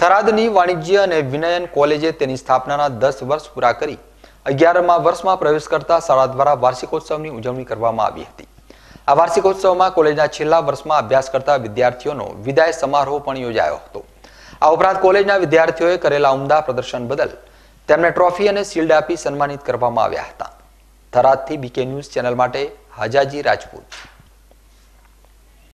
થરાદની વાણિજ્ય અને વિનયન કોલેજે તેની સ્થાપનાના દસ વર્ષ પૂરા કરી અગિયારમાં વર્ષમાં પ્રવેશ કરતા શાળા દ્વારા વાર્ષિકોત્સવની ઉજવણી કરવામાં આવી હતી આ વાર્ષિકોત્સવમાં કોલેજના છેલ્લા વર્ષમાં અભ્યાસ કરતા વિદ્યાર્થીઓનો વિદાય સમારોહ પણ યોજાયો હતો આ ઉપરાંત કોલેજના વિદ્યાર્થીઓએ કરેલા ઉમદા પ્રદર્શન બદલ તેમને ટ્રોફી અને શિલ્ડ આપી સન્માનિત કરવામાં આવ્યા હતા થરાદથી બીકે ન્યૂઝ ચેનલ માટે હાજાજી રાજપૂત